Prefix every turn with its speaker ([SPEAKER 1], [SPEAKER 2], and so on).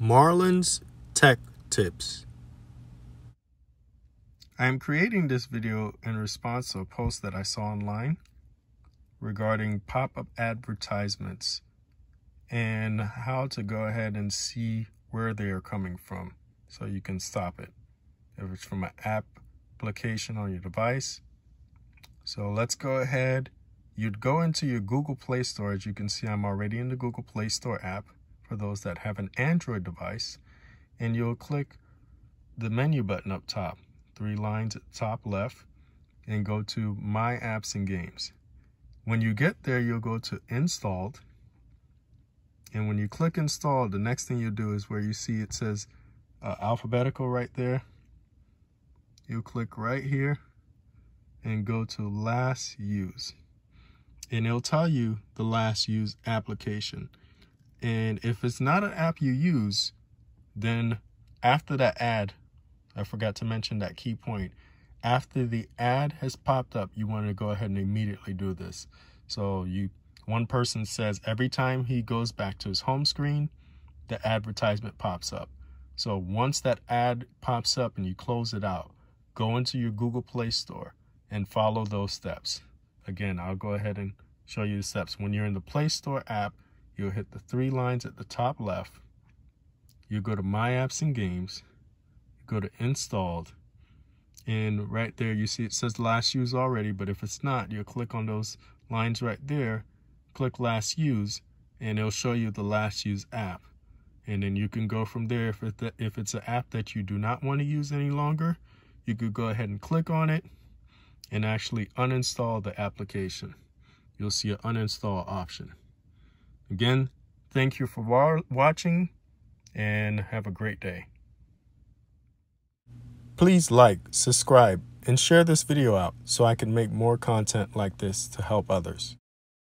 [SPEAKER 1] Marlins Tech Tips. I am creating this video in response to a post that I saw online regarding pop-up advertisements and how to go ahead and see where they are coming from so you can stop it. If it's from an application on your device. So let's go ahead. You'd go into your Google Play Store. As you can see, I'm already in the Google Play Store app for those that have an Android device, and you'll click the menu button up top, three lines at top left, and go to My Apps and Games. When you get there, you'll go to Installed, and when you click Install, the next thing you do is where you see it says uh, alphabetical right there. You'll click right here and go to last use. And it'll tell you the last used application. And if it's not an app you use, then after that ad, I forgot to mention that key point. After the ad has popped up, you want to go ahead and immediately do this. So you one person says every time he goes back to his home screen, the advertisement pops up. So once that ad pops up and you close it out, go into your Google Play Store and follow those steps. Again, I'll go ahead and show you the steps. When you're in the Play Store app, You'll hit the three lines at the top left. You'll go to My Apps and Games. Go to Installed. And right there, you see it says Last Used already, but if it's not, you'll click on those lines right there. Click Last Used, and it'll show you the Last Used app. And then you can go from there. If, it, if it's an app that you do not want to use any longer, you could go ahead and click on it and actually uninstall the application. You'll see an uninstall option. Again, thank you for watching and have a great day. Please like, subscribe, and share this video out so I can make more content like this to help others.